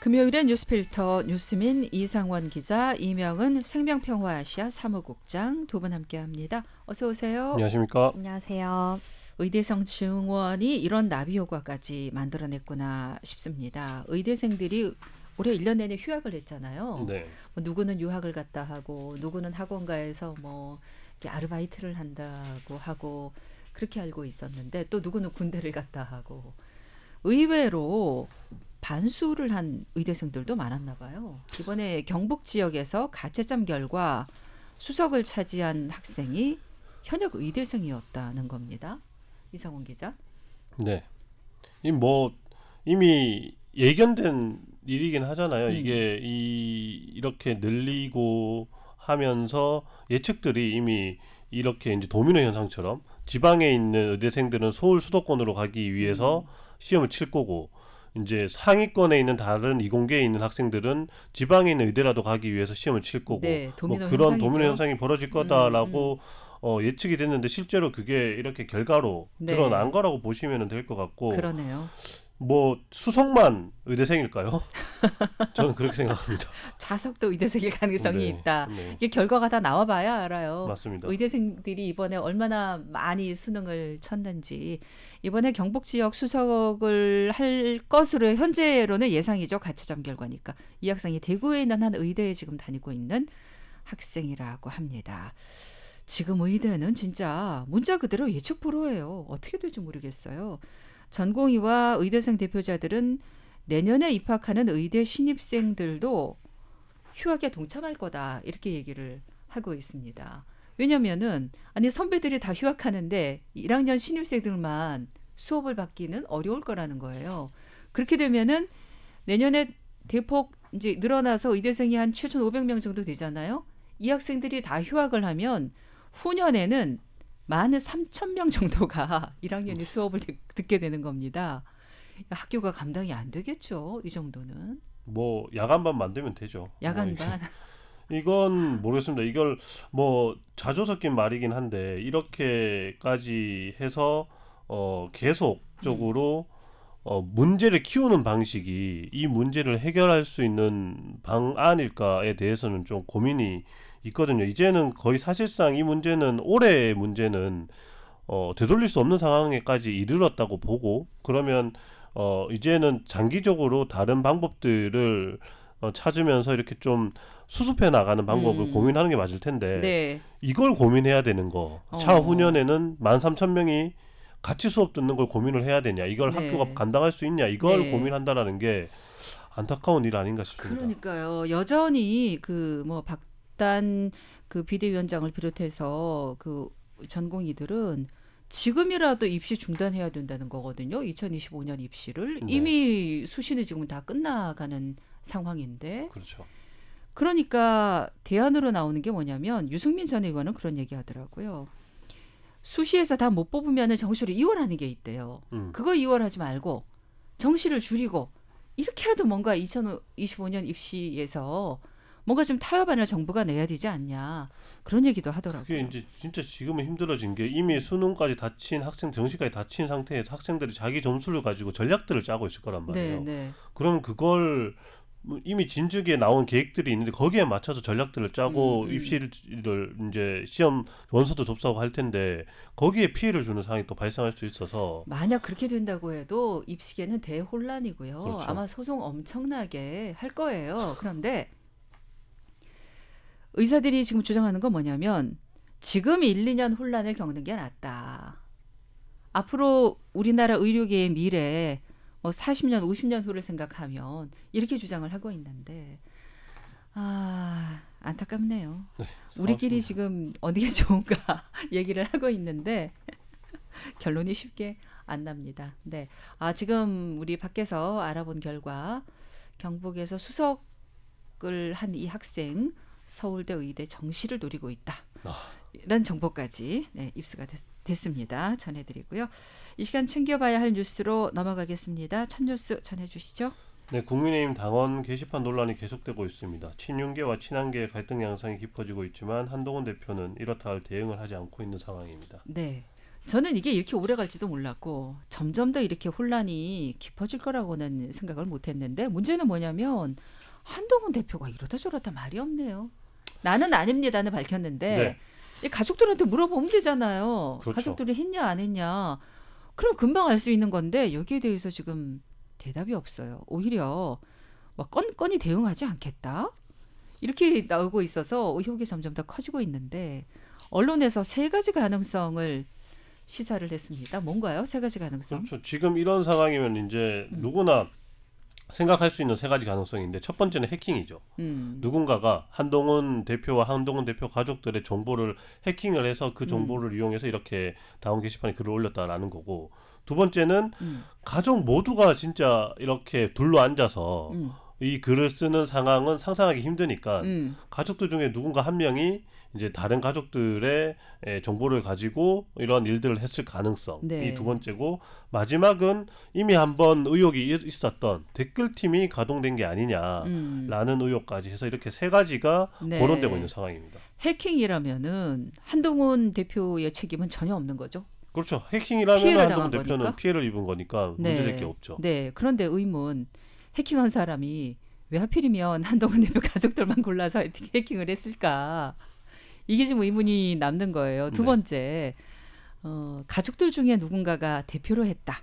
금요일엔 뉴스필터 뉴스민 이상원 기자, 이명은 생명평화아시아 사무국장 두 분 함께합니다. 어서 오세요. 안녕하십니까. 안녕하세요. 의대성 증원이 이런 나비 효과까지 만들어냈구나 싶습니다. 의대생들이 올해 1년 내내 휴학을 했잖아요. 네. 뭐 누구는 유학을 갔다 하고 누구는 학원가에서 뭐 아르바이트를 한다고 하고 그렇게 알고 있었는데 또 누구는 군대를 갔다 하고 의외로 반수를 한 의대생들도 많았나 봐요. 이번에 경북 지역에서 가채점 결과 수석을 차지한 학생이 현역 의대생이었다는 겁니다. 이상훈 기자. 네. 이 뭐 이미 예견된 일이긴 하잖아요. 음. 이게 이 이렇게 늘리고 하면서 예측들이 이미 이렇게 이제 도미노 현상처럼 지방에 있는 의대생들은 서울 수도권으로 가기 위해서 음. 시험을 칠 거고 이제 상위권에 있는 다른 이공계에 있는 학생들은 지방에 있는 의대라도 가기 위해서 시험을 칠 거고 네, 뭐 그런 현상이죠. 도미노 현상이 벌어질 음, 거다라고 음, 음. 어, 예측이 됐는데 실제로 그게 이렇게 결과로 네. 드러난 거라고 보시면 될 것 같고 그러네요. 뭐 수석만 의대생일까요? 저는 그렇게 생각합니다. 자석도 의대생일 가능성이 네, 있다. 네. 이게 결과가 다 나와봐야 알아요. 맞습니다. 의대생들이 이번에 얼마나 많이 수능을 쳤는지 이번에 경북 지역 수석을 할 것으로 현재로는 예상이죠. 가채점 결과니까 이 학생이 대구에 있는 한 의대에 지금 다니고 있는 학생이라고 합니다. 지금 의대는 진짜 문자 그대로 예측 불허예요. 어떻게 될지 모르겠어요. 전공의와 의대생 대표자들은 내년에 입학하는 의대 신입생들도 휴학에 동참할 거다 이렇게 얘기를 하고 있습니다. 왜냐면은 아니 선배들이 다 휴학하는데 1학년 신입생들만 수업을 받기는 어려울 거라는 거예요. 그렇게 되면은 내년에 대폭 이제 늘어나서 의대생이 한 7,500명 정도 되잖아요. 이 학생들이 다 휴학을 하면 후년에는 많은 3천 명 정도가 1학년이 수업을 듣게 되는 겁니다. 학교가 감당이 안 되겠죠. 이 정도는. 뭐 야간반 만들면 되죠. 야간반. 뭐 이건 모르겠습니다. 이걸 뭐자조 섞인 말이긴 한데 이렇게까지 해서 어 계속적으로 어 문제를 키우는 방식이 이 문제를 해결할 수 있는 방안일까에 대해서는 좀 고민이 있거든요. 이제는 거의 사실상 이 문제는 올해의 문제는 어, 되돌릴 수 없는 상황에까지 이르렀다고 보고 그러면 어, 이제는 장기적으로 다른 방법들을 어, 찾으면서 이렇게 좀 수습해 나가는 방법을 음. 고민하는 게 맞을 텐데 네. 이걸 고민해야 되는 거. 어. 차후년에는 만 삼천 명이 같이 수업 듣는 걸 고민을 해야 되냐, 이걸 네. 학교가 감당할 수 있냐, 이걸 네. 고민한다라는 게 안타까운 일 아닌가 싶습니다. 그러니까요. 여전히 그뭐박 일단 그 비대위원장을 비롯해서 그 전공의들은 지금이라도 입시 중단해야 된다는 거거든요. 2025년 입시를 네. 이미 수시는 지금 다 끝나가는 상황인데. 그렇죠. 그러니까 대안으로 나오는 게 뭐냐면 유승민 전 의원은 그런 얘기 하더라고요. 수시에서 다 못 뽑으면 정시를 이월하는 게 있대요. 음. 그거 이월하지 말고 정시를 줄이고 이렇게라도 뭔가 2025년 입시에서 뭔가 좀 타협안을 정부가 내야 되지 않냐 그런 얘기도 하더라고요. 그게 이제 진짜 지금은 힘들어진 게 이미 수능까지 다친 학생 정시까지 다친 상태에서 학생들이 자기 점수를 가지고 전략들을 짜고 있을 거란 네, 말이에요. 네네. 그럼 그걸 뭐 이미 진즉에 나온 계획들이 있는데 거기에 맞춰서 전략들을 짜고 음, 음. 입시를 이제 시험 원서도 접수하고 할 텐데 거기에 피해를 주는 상황이 또 발생할 수 있어서 만약 그렇게 된다고 해도 입시계는 대혼란이고요. 그렇죠. 아마 소송 엄청나게 할 거예요. 그런데 의사들이 지금 주장하는 건 뭐냐면 지금 1, 2년 혼란을 겪는 게 낫다. 앞으로 우리나라 의료계의 미래 뭐 40년, 50년 후를 생각하면 이렇게 주장을 하고 있는데 아, 안타깝네요. 네, 우리끼리 지금 어디가 좋은가 얘기를 하고 있는데 결론이 쉽게 안 납니다. 네. 아, 지금 우리 밖에서 알아본 결과 경북에서 수석을 한 이 학생 서울대 의대 정시를 노리고 있다. 아. 이런 정보까지 네, 입수가 됐, 습니다 전해드리고요. 이 시간 챙겨봐야 할 뉴스로 넘어가겠습니다. 첫 뉴스 전해주시죠. 네, 국민의힘 당원 게시판 논란이 계속되고 있습니다. 친윤계와 친한계의 갈등 양상이 깊어지고 있지만 한동훈 대표는 이렇다 할 대응을 하지 않고 있는 상황입니다. 네. 저는 이게 이렇게 오래 갈지도 몰랐고 점점 더 이렇게 혼란이 깊어질 거라고는 생각을 못 했는데 문제는 뭐냐면 한동훈 대표가 이러다 저러다 말이 없네요. 나는 아닙니다는 밝혔는데 네. 가족들한테 물어보면 되잖아요. 그렇죠. 가족들이 했냐 안 했냐. 그럼 금방 알 수 있는 건데 여기에 대해서 지금 대답이 없어요. 오히려 막 건건이 대응하지 않겠다. 이렇게 나오고 있어서 의혹이 점점 더 커지고 있는데 언론에서 세 가지 가능성을 시사를 했습니다. 뭔가요? 세 가지 가능성. 그렇죠. 지금 이런 상황이면 이제 음. 누구나 생각할 수 있는 세 가지 가능성인데 첫 번째는 해킹이죠. 음. 누군가가 한동훈 대표와 한동훈 대표 가족들의 정보를 해킹을 해서 그 음. 정보를 음. 이용해서 이렇게 다운 게시판에 글을 올렸다라는 거고 두 번째는 음. 가족 모두가 진짜 이렇게 둘러 앉아서 음. 이 글을 쓰는 상황은 상상하기 힘드니까 음. 가족들 중에 누군가 한 명이 이제 다른 가족들의 정보를 가지고 이런 일들을 했을 가능성 네. 이두 번째고 마지막은 이미 한번 의혹이 있었던 댓글 팀이 가동된 게 아니냐라는 음. 의혹까지 해서 이렇게 세 가지가 네. 거론되고 있는 상황입니다. 해킹이라면은 한동훈 대표의 책임은 전혀 없는 거죠? 그렇죠. 해킹이라면 한동훈 대표는 거니까? 피해를 입은 거니까 문제될 네. 게 없죠. 네. 그런데 의문. 해킹한 사람이 왜 하필이면 한동훈 대표 가족들만 골라서 해킹을 했을까? 이게 지금 의문이 남는 거예요. 두 네. 번째, 어, 가족들 중에 누군가가 대표로 했다.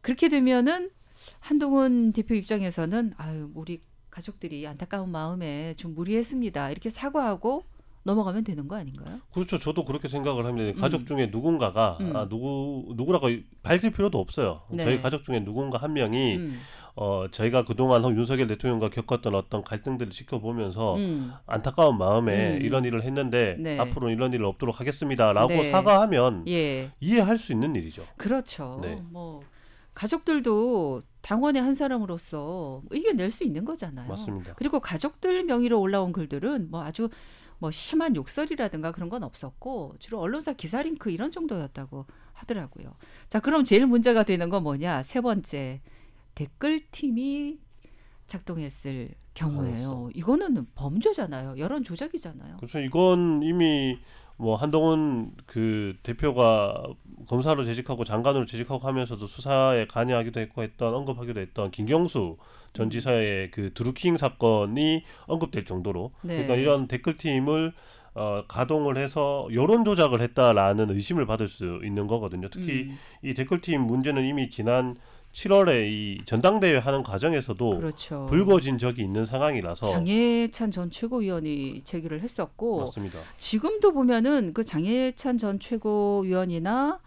그렇게 되면은 한동훈 대표 입장에서는 아유 우리 가족들이 안타까운 마음에 좀 무리했습니다. 이렇게 사과하고 넘어가면 되는 거 아닌가요? 그렇죠. 저도 그렇게 생각을 합니다. 음. 가족 중에 누군가가 음. 아, 누구 누구라고 밝힐 필요도 없어요. 네. 저희 가족 중에 누군가 한 명이 음. 어, 저희가 그동안 윤석열 대통령과 겪었던 어떤 갈등들을 지켜보면서 음. 안타까운 마음에 음. 이런 일을 했는데 네. 앞으로는 이런 일은 없도록 하겠습니다라고 네. 사과하면 예. 이해할 수 있는 일이죠. 그렇죠. 네. 뭐 가족들도 당원의 한 사람으로서 이겨낼 수 있는 거잖아요. 맞습니다. 그리고 가족들 명의로 올라온 글들은 뭐 아주 뭐 심한 욕설이라든가 그런 건 없었고 주로 언론사 기사 링크 이런 정도였다고 하더라고요. 자, 그럼 제일 문제가 되는 건 뭐냐? 세 번째. 댓글팀이 작동했을 경우예요. 그렇죠. 이거는 범죄잖아요. 여론 조작이잖아요. 그렇죠. 이건 이미 뭐 한동훈 그 대표가 검사로 재직하고 장관으로 재직하고 하면서도 수사에 관여하기도 했고 했던 언급하기도 했던 김경수 전 음. 지사의 그 드루킹 사건이 언급될 정도로 네. 그러니까 이런 댓글팀을 어, 가동을 해서 여론 조작을 했다라는 의심을 받을 수 있는 거거든요. 특히 음. 이 댓글팀 문제는 이미 지난 7월에 이 전당대회 하는 과정에서도 그렇죠. 불거진 적이 있는 상황이라서 장혜찬 전 최고위원이 제기를 했었고 맞습니다. 지금도 보면은 그 장혜찬 전 최고위원이나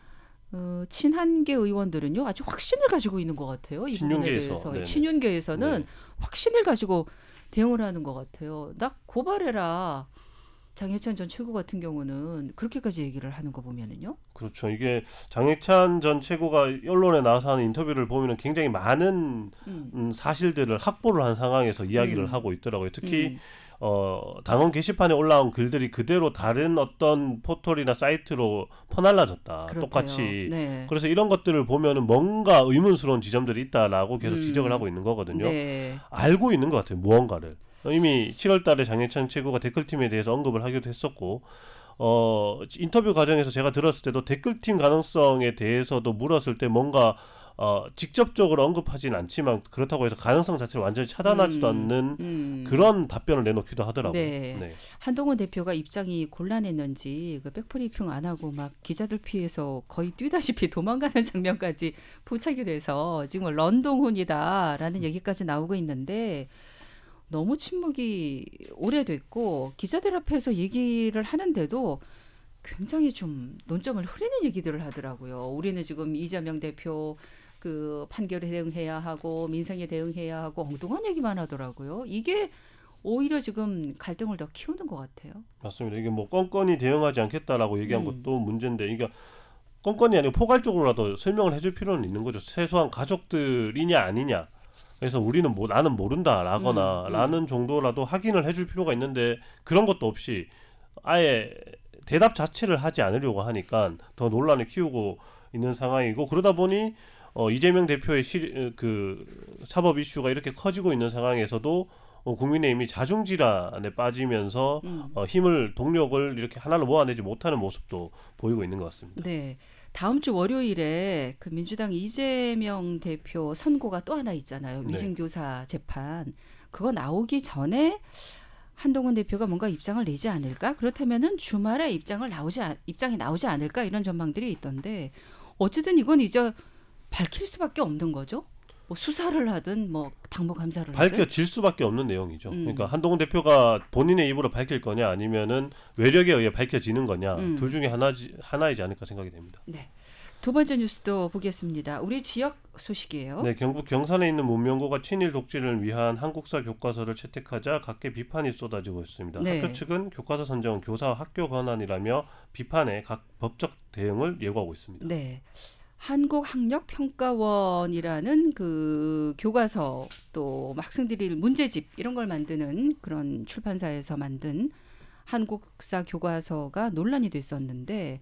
어, 친한계 의원들은요 아주 확신을 가지고 있는 것 같아요. 이 친윤계에서 서 친윤계에서는 네. 확신을 가지고 대응을 하는 것 같아요. 나 고발해라. 장해찬 전 최고 같은 경우는 그렇게까지 얘기를 하는 거 보면은요. 그렇죠. 이게 장해찬 전 최고가 언론에 나와서 하는 인터뷰를 보면은 굉장히 많은 음. 음, 사실들을 확보를 한 상황에서 이야기를 음. 하고 있더라고요. 특히 음. 어, 당원 게시판에 올라온 글들이 그대로 다른 어떤 포털이나 사이트로 퍼날라졌다. 그렇대요. 똑같이. 네. 그래서 이런 것들을 보면은 뭔가 의문스러운 지점들이 있다라고 계속 음. 지적을 하고 있는 거거든요. 네. 알고 있는 것 같아요. 무언가를. 이미 7월달에 장해찬 최고가 댓글팀에 대해서 언급을 하기도 했었고 어 인터뷰 과정에서 제가 들었을 때도 댓글팀 가능성에 대해서도 물었을 때 뭔가 어, 직접적으로 언급하진 않지만 그렇다고 해서 가능성 자체를 완전히 차단하지도 음, 않는 음. 그런 답변을 내놓기도 하더라고요. 네. 네. 한동훈 대표가 입장이 곤란했는지 그 백브리핑 안 하고 막 기자들 피해서 거의 뛰다시피 도망가는 장면까지 포착이 돼서 지금 런동훈이다라는 얘기까지 나오고 있는데 너무 침묵이 오래됐고 기자들 앞에서 얘기를 하는데도 굉장히 좀 논점을 흐리는 얘기들을 하더라고요. 우리는 지금 이재명 대표 그 판결에 대응해야 하고 민생에 대응해야 하고 엉뚱한 얘기만 하더라고요. 이게 오히려 지금 갈등을 더 키우는 것 같아요. 맞습니다. 이게 뭐건건이 대응하지 않겠다라고 얘기한 음. 것도 문제인데, 이게 니까이 아니고 포괄적으로라도 설명을 해줄 필요는 있는 거죠. 최소한 가족들이냐 아니냐. 그래서 우리는 뭐 나는 모른다라거나 음, 음. 라는 정도라도 확인을 해 줄 필요가 있는데 그런 것도 없이 아예 대답 자체를 하지 않으려고 하니까 더 논란을 키우고 있는 상황이고 그러다 보니 어, 이재명 대표의 시, 어, 그 사법 이슈가 이렇게 커지고 있는 상황에서도 어, 국민의힘이 자중질환에 빠지면서 음. 어, 힘을 동력을 이렇게 하나로 모아내지 못하는 모습도 보이고 있는 것 같습니다. 네. 다음 주 월요일에 그 민주당 이재명 대표 선고가 또 하나 있잖아요. 네. 위증교사 재판. 그거 나오기 전에 한동훈 대표가 뭔가 입장을 내지 않을까? 그렇다면은 주말에 입장을 나오지 입장이 나오지 않을까 이런 전망들이 있던데 어쨌든 이건 이제 밝힐 수밖에 없는 거죠. 뭐 수사를 하든 뭐당부 감사를 밝혀질 하든? 수밖에 없는 내용이죠. 음. 그러니까 한동훈 대표가 본인의 입으로 밝힐 거냐 아니면은 외력에 의해 밝혀지는 거냐 음. 둘 중에 하나지 하나이지 않을까 생각이 됩니다. 네. 두 번째 뉴스도 보겠습니다. 우리 지역 소식이에요. 네, 경북 경산에 있는 문명고가 친일 독재를 위한 한국사 교과서를 채택하자 각계 비판이 쏟아지고 있습니다. 네. 학교 측은 교과서 선정은 교사와 학교 권한이라며 비판에 각 법적 대응을 예고하고 있습니다. 네. 한국학력평가원이라는 그 교과서 또 학생들이 문제집 이런 걸 만드는 그런 출판사에서 만든 한국사 교과서가 논란이 됐었는데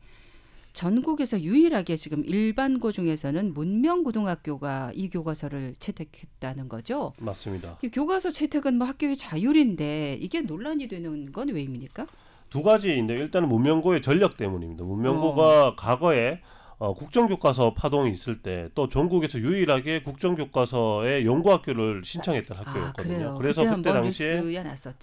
전국에서 유일하게 지금 일반고 중에서는 문명고등학교가 이 교과서를 채택했다는 거죠. 맞습니다. 교과서 채택은 뭐 학교의 자율인데 이게 논란이 되는 건 왜입니까? 두 가지인데 일단은 문명고의 전력 때문입니다. 문명고가 어. 과거에 어, 국정교과서 파동이 있을 때 또 전국에서 유일하게 국정교과서에 연구학교를 신청했던 아, 학교였거든요. 아, 그래서 그때 당시에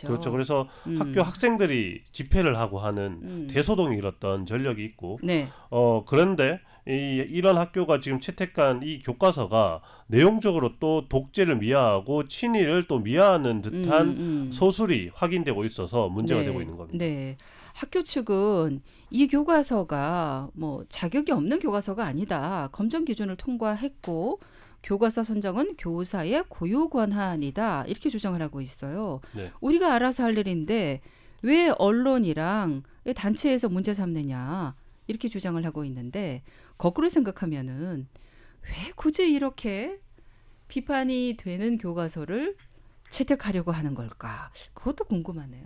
그렇죠. 그래서 음. 학교 학생들이 집회를 하고 하는 음. 대소동이 일었던 전력이 있고, 네. 어 그런데 이 이런 학교가 지금 채택한 이 교과서가 내용적으로 또 독재를 미화하고 친일을 또 미화하는 듯한 음, 음, 소술이 확인되고 있어서 문제가 네. 되고 있는 겁니다. 네. 학교 측은 이 교과서가 뭐 자격이 없는 교과서가 아니다. 검정 기준을 통과했고 교과서 선정은 교사의 고유 권한이다. 이렇게 주장을 하고 있어요. 네. 우리가 알아서 할 일인데 왜 언론이랑 단체에서 문제 삼느냐. 이렇게 주장을 하고 있는데 거꾸로 생각하면은 왜 굳이 이렇게 비판이 되는 교과서를 채택하려고 하는 걸까? 그것도 궁금하네요.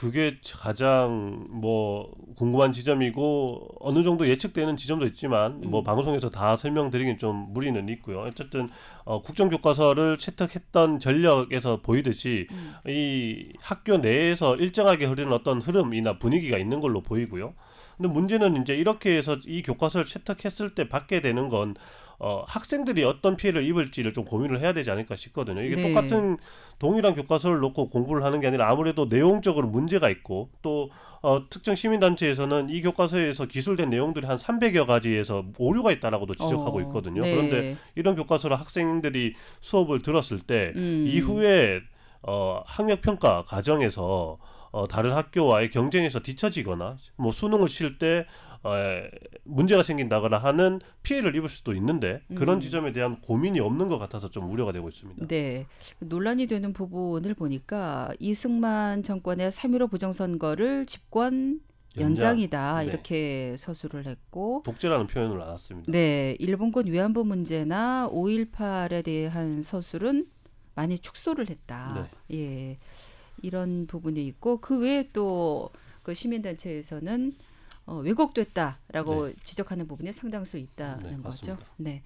그게 가장 뭐 궁금한 지점이고 어느 정도 예측되는 지점도 있지만 뭐 음. 뭐 방송에서 다 설명드리긴 좀 무리는 있고요. 어쨌든 어, 국정 교과서를 채택했던 전력에서 보이듯이 음. 이 학교 내에서 일정하게 흐르는 어떤 흐름이나 분위기가 있는 걸로 보이고요. 근데 문제는 이제 이렇게 해서 이 교과서를 채택했을 때 받게 되는 건 어, 학생들이 어떤 피해를 입을지를 좀 고민을 해야 되지 않을까 싶거든요. 이게 네. 똑같은 동일한 교과서를 놓고 공부를 하는 게 아니라 아무래도 내용적으로 문제가 있고 또 어, 특정 시민단체에서는 이 교과서에서 기술된 내용들이 한 300여 가지에서 오류가 있다라고도 지적하고 어. 있거든요. 어, 네. 그런데 이런 교과서를 학생들이 수업을 들었을 때 음. 이후에 어, 학력 평가 과정에서 어, 다른 학교와의 경쟁에서 뒤처지거나 뭐 수능을 칠때 에, 어, 예, 문제가 생긴다거나 하는 피해를 입을 수도 있는데 그런 음. 지점에 대한 고민이 없는 것 같아서 좀 우려가 되고 있습니다. 네. 논란이 되는 부분을 보니까 이승만 정권의 3.15 부정선거를 집권 연장이다 네. 이렇게 서술을 했고 독재라는 표현을 안 했습니다. 네, 일본군 위안부 문제나 5.18에 대한 서술은 많이 축소를 했다. 네. 예, 이런 부분이 있고 그 외에 또 그 시민단체에서는 어, 왜곡됐다라고 네. 지적하는 부분이 상당수 있다는 네, 거죠. 네.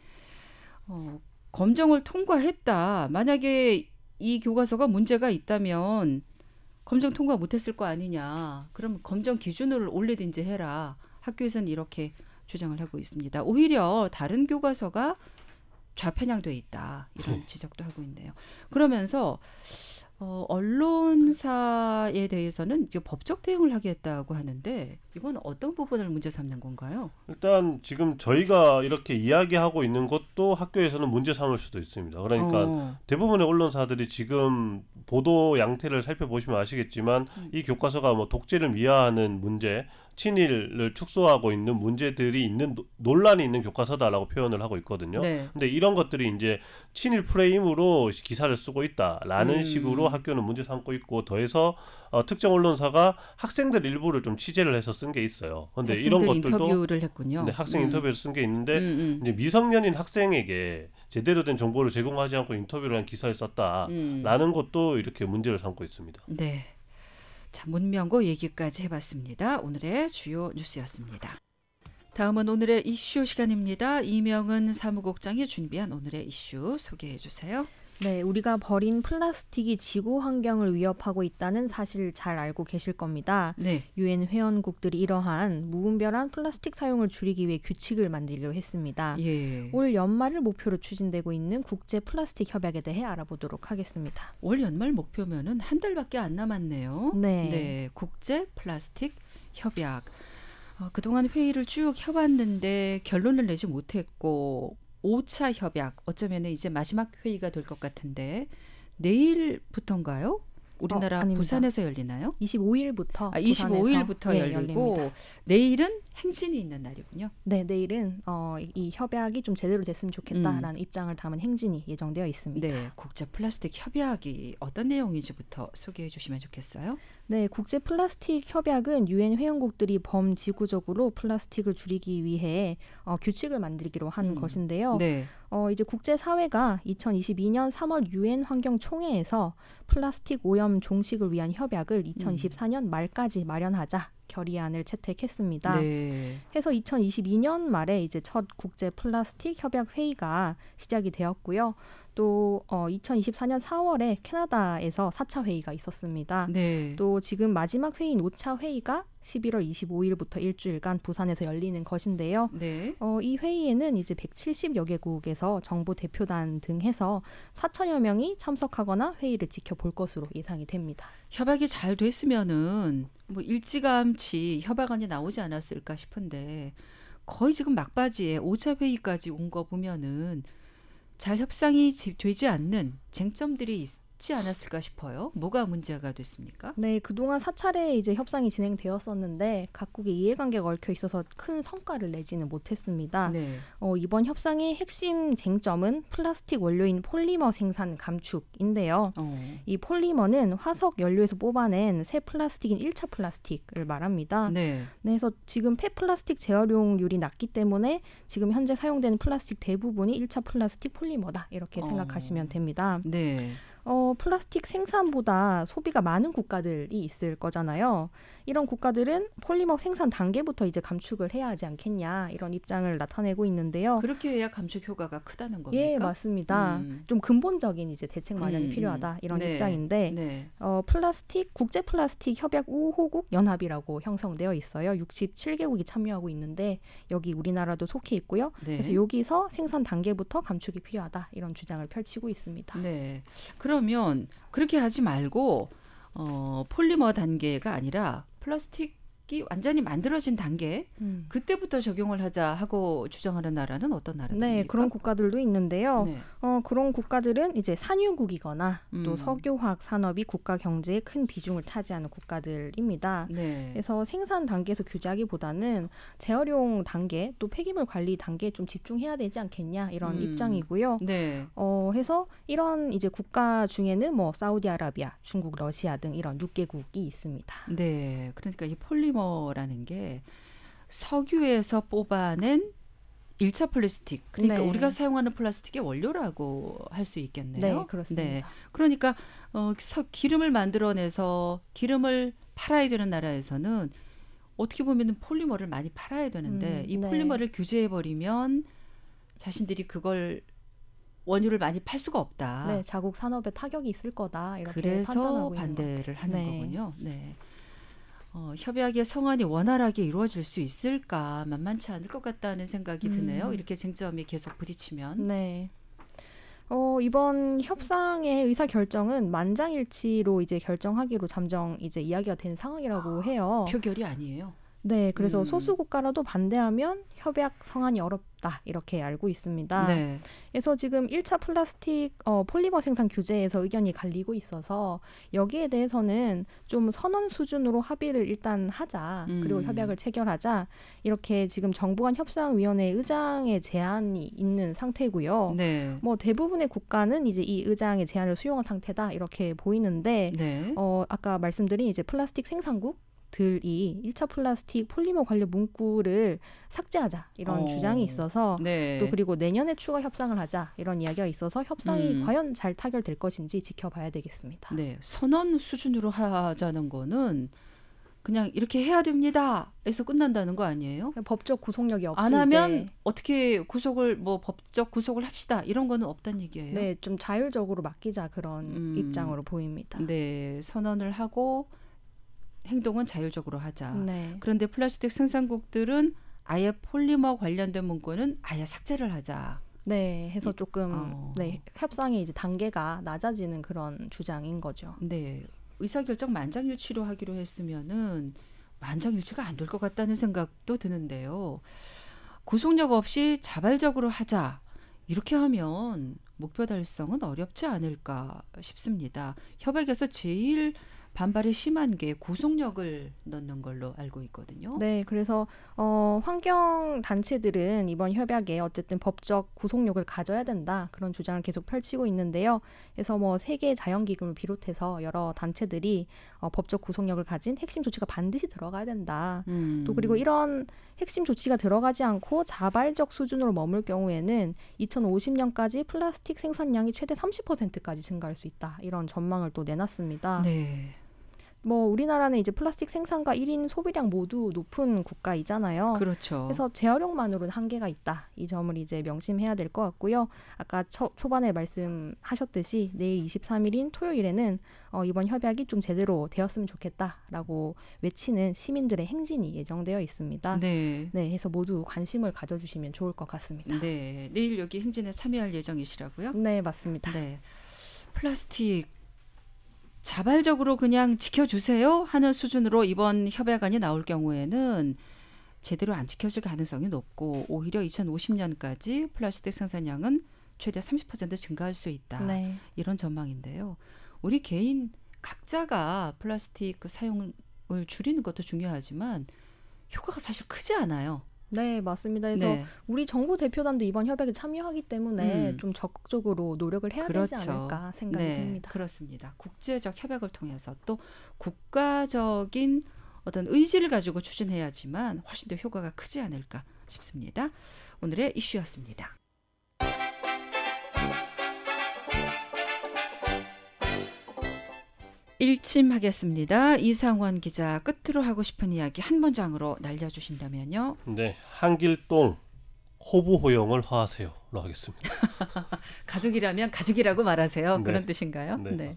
어, 검정을 통과했다. 만약에 이 교과서가 문제가 있다면 검정 통과 못했을 거 아니냐. 그럼 검정 기준을 올리든지 해라. 학교에서는 이렇게 주장을 하고 있습니다. 오히려 다른 교과서가 좌편향돼 있다 이런 네. 지적도 하고 있네요. 그러면서 어, 언론사에 대해서는 법적 대응을 하겠다고 하는데 이건 어떤 부분을 문제 삼는 건가요? 일단 지금 저희가 이렇게 이야기하고 있는 것도 학교에서는 문제 삼을 수도 있습니다. 그러니까 어. 대부분의 언론사들이 지금 보도 양태를 살펴보시면 아시겠지만 음. 이 교과서가 뭐 독재를 미화하는 문제 친일을 축소하고 있는 문제들이 있는 논란이 있는 교과서다라고 표현을 하고 있거든요. 네. 근데 이런 것들이 이제 친일 프레임으로 기사를 쓰고 있다라는 음. 식으로 학교는 문제 삼고 있고 더해서 어, 특정 언론사가 학생들 일부를 좀 취재를 해서 쓴 게 있어요. 근데 이런 것들도 인터뷰를 했군요. 네, 학생 음. 인터뷰를 쓴 게 있는데 음, 음, 이제 미성년인 학생에게 제대로 된 정보를 제공하지 않고 인터뷰를 한 기사를 썼다라는 음. 것도 이렇게 문제를 삼고 있습니다. 네. 자, 문명고 얘기까지 해봤습니다. 오늘의 주요 뉴스였습니다. 다음은 오늘의 이슈 시간입니다. 이명은 사무국장이 준비한 오늘의 이슈 소개해 주세요. 네, 우리가 버린 플라스틱이 지구 환경을 위협하고 있다는 사실 잘 알고 계실 겁니다. 네. 유엔 회원국들이 이러한 무분별한 플라스틱 사용을 줄이기 위해 규칙을 만들기로 했습니다. 예. 올 연말을 목표로 추진되고 있는 국제 플라스틱 협약에 대해 알아보도록 하겠습니다. 올 연말 목표면은 한 달밖에 안 남았네요. 네. 네, 국제 플라스틱 협약. 어, 그동안 회의를 쭉 해왔는데 결론을 내지 못했고 5차 협약 어쩌면 이제 마지막 회의가 될 것 같은데 내일부터인가요? 우리나라 어, 부산에서 열리나요? 25일부터 아, 25일부터 예, 열리고 열 내일은 행진이 있는 날이군요. 네, 내일은 어, 이 협약이 좀 제대로 됐으면 좋겠다라는 음. 입장을 담은 행진이 예정되어 있습니다. 네, 국제 플라스틱 협약이 어떤 내용인지부터 소개해 주시면 좋겠어요. 네, 국제 플라스틱 협약은 유엔 회원국들이 범지구적으로 플라스틱을 줄이기 위해 어, 규칙을 만들기로 한 음. 것인데요. 네. 어, 이제 국제 사회가 2022년 3월 유엔 환경 총회에서 플라스틱 오염 기념 종식을 위한 협약을 2024년 음. 말까지 마련하자 결의안을 채택했습니다. 네. 해서 2022년 말에 이제 첫 국제 플라스틱 협약 회의가 시작이 되었고요. 또 어, 2024년 4월에 캐나다에서 4차 회의가 있었습니다. 네. 또 지금 마지막 회의인 5차 회의가 11월 25일부터 일주일간 부산에서 열리는 것인데요. 네. 어, 이 회의에는 이제 170여 개국에서 정부 대표단 등 해서 4천여 명이 참석하거나 회의를 지켜볼 것으로 예상이 됩니다. 협약이 잘 됐으면은 뭐 일찌감치 협약안이 나오지 않았을까 싶은데 거의 지금 막바지에 5차 회의까지 온 거 보면은 잘 협상이 되지 않는 쟁점들이 있, 습니다 늦지 않았을까 싶어요. 뭐가 문제가 됐습니까? 네, 그동안 사차례 이제 협상이 진행되었었는데 각국의 이해관계가 얽혀 있어서 큰 성과를 내지는 못했습니다. 네. 어, 이번 협상의 핵심 쟁점은 플라스틱 원료인 폴리머 생산 감축인데요. 어. 이 폴리머는 화석 연료에서 뽑아낸 새 플라스틱인 일차 플라스틱을 말합니다. 네. 네. 그래서 지금 폐플라스틱 재활용률이 낮기 때문에 지금 현재 사용되는 플라스틱 대부분이 일차 플라스틱 폴리머다 이렇게 어. 생각하시면 됩니다. 네. 어, 플라스틱 생산보다 소비가 많은 국가들이 있을 거잖아요. 이런 국가들은 폴리머 생산 단계부터 이제 감축을 해야 하지 않겠냐 이런 입장을 나타내고 있는데요. 그렇게 해야 감축 효과가 크다는 겁니까? 예, 맞습니다. 음. 좀 근본적인 이제 대책 마련이 음. 음. 필요하다 이런 네. 입장인데 네. 어, 플라스틱 국제 플라스틱 협약 우호국 연합이라고 형성되어 있어요. 67개국이 참여하고 있는데 여기 우리나라도 속해 있고요. 네. 그래서 여기서 생산 단계부터 감축이 필요하다 이런 주장을 펼치고 있습니다. 네. 그럼 그러면 그렇게 하지 말고 어, 폴리머 단계가 아니라 플라스틱 방역이 완전히 만들어진 단계 음. 그때부터 적용을 하자 하고 주장하는 나라는 어떤 나라입니까? 네, 그런 국가들도 있는데요. 네. 어, 그런 국가들은 이제 산유국이거나 음. 또 석유화학 산업이 국가 경제에 큰 비중을 차지하는 국가들입니다. 네. 그래서 생산 단계에서 규제하기보다는 재활용 단계 또 폐기물 관리 단계에 좀 집중해야 되지 않겠냐 이런 음. 입장이고요. 네. 어, 해서 이런 이제 국가 중에는 뭐 사우디아라비아, 중국, 러시아 등 이런 6개국이 있습니다. 네, 그러니까 이 폴리머 폴리머라는 게 석유에서 뽑아낸 일차 플라스틱. 그러니까 네. 우리가 사용하는 플라스틱의 원료라고 할 수 있겠네요. 네, 네. 그렇습니다. 네. 그러니까 어, 기름을 만들어내서 기름을 팔아야 되는 나라에서는 어떻게 보면은 폴리머를 많이 팔아야 되는데 음, 이 네. 폴리머를 규제해 버리면 자신들이 그걸 원유를 많이 팔 수가 없다. 네, 자국 산업에 타격이 있을 거다. 이렇게 그래서 판단하고 반대를 하는 네. 거군요. 네. 어, 협약의 성안이 원활하게 이루어질 수 있을까 만만치 않을 것 같다는 생각이 음. 드네요. 이렇게 쟁점이 계속 부딪히면. 네. 어, 이번 협상의 의사 결정은 만장일치로 이제 결정하기로 잠정 이제 이야기가 된 상황이라고 아, 해요. 표결이 아니에요. 네, 그래서 음. 소수 국가라도 반대하면 협약 성안이 어렵다 이렇게 알고 있습니다. 네. 그래서 지금 1차 플라스틱 어, 폴리머 생산 규제에서 의견이 갈리고 있어서 여기에 대해서는 좀 선언 수준으로 합의를 일단 하자 그리고 음. 협약을 체결하자 이렇게 지금 정부간 협상위원회 의장의 제안이 있는 상태고요. 네. 뭐 대부분의 국가는 이제 이 의장의 제안을 수용한 상태다 이렇게 보이는데 네. 어, 아까 말씀드린 이제 플라스틱 생산국 들이 일차 플라스틱 폴리머 관련 문구를 삭제하자 이런 어. 주장이 있어서 네. 또 그리고 내년에 추가 협상을 하자 이런 이야기가 있어서 협상이 음. 과연 잘 타결될 것인지 지켜봐야 되겠습니다. 네, 선언 수준으로 하자는 거는 그냥 이렇게 해야 됩니다. 에서 끝난다는 거 아니에요? 법적 구속력이 없이 안 하면 이제. 어떻게 구속을 뭐 법적 구속을 합시다 이런 거는 없단 얘기예요. 네, 좀 자율적으로 맡기자 그런 음. 입장으로 보입니다. 네, 선언을 하고 행동은 자율적으로 하자. 네. 그런데 플라스틱 생산국들은 아예 폴리머 관련된 문건은 아예 삭제를 하자. 네, 해서 조금 어. 네, 협상의 이제 단계가 낮아지는 그런 주장인 거죠. 네. 의사결정 만장일치로 하기로 했으면은 만장일치가 안 될 것 같다는 생각도 드는데요. 구속력 없이 자발적으로 하자. 이렇게 하면 목표 달성은 어렵지 않을까 싶습니다. 협약에서 제일 반발이 심한 게 고속력을 넣는 걸로 알고 있거든요. 네, 그래서 어, 환경 단체들은 이번 협약에 어쨌든 법적 고속력을 가져야 된다 그런 주장을 계속 펼치고 있는데요. 그래서 뭐 세계 자연기금을 비롯해서 여러 단체들이 어, 법적 고속력을 가진 핵심 조치가 반드시 들어가야 된다. 음. 또 그리고 이런 핵심 조치가 들어가지 않고 자발적 수준으로 머물 경우에는 2050년까지 플라스틱 생산량이 최대 30%까지 증가할 수 있다. 이런 전망을 또 내놨습니다. 네. 뭐 우리나라는 이제 플라스틱 생산과 일인 소비량 모두 높은 국가이잖아요. 그렇죠. 그래서 재활용만으로는 한계가 있다. 이 점을 이제 명심해야 될 것 같고요. 아까 초, 초반에 말씀하셨듯이 내일 이십삼일인 토요일에는 어, 이번 협약이 좀 제대로 되었으면 좋겠다라고 외치는 시민들의 행진이 예정되어 있습니다. 네. 네, 해서 모두 관심을 가져주시면 좋을 것 같습니다. 네, 내일 여기 행진에 참여할 예정이시라고요? 네, 맞습니다. 네. 플라스틱 자발적으로 그냥 지켜주세요 하는 수준으로 이번 협약안이 나올 경우에는 제대로 안 지켜질 가능성이 높고 오히려 2050년까지 플라스틱 생산량은 최대 30% 증가할 수 있다. 네. 이런 전망인데요. 우리 개인 각자가 플라스틱 그 사용을 줄이는 것도 중요하지만 효과가 사실 크지 않아요. 네, 맞습니다. 그래서 네. 우리 정부 대표단도 이번 협약에 참여하기 때문에 음. 좀 적극적으로 노력을 해야 그렇죠. 되지 않을까 생각이 네, 듭니다. 그렇습니다. 국제적 협약을 통해서 또 국가적인 어떤 의지를 가지고 추진해야지만 훨씬 더 효과가 크지 않을까 싶습니다. 오늘의 이슈였습니다. 일침하겠습니다. 이상원 기자 끝으로 하고 싶은 이야기 한 문장으로 날려주신다면요. 네, 한길동 호부 호영을 화하세요로 하겠습니다. 가족이라면 가족이라고 말하세요. 네. 그런 뜻인가요? 네. 네.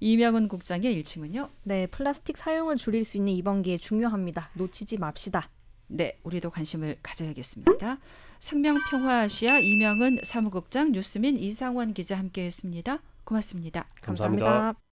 이명은 국장의 일침은요. 네, 플라스틱 사용을 줄일 수 있는 이번 기회 중요합니다. 놓치지 맙시다. 네, 우리도 관심을 가져야겠습니다. 생명평화아시아 이명은 사무국장 뉴스민 이상원 기자 함께했습니다. 고맙습니다 감사합니다. 감사합니다.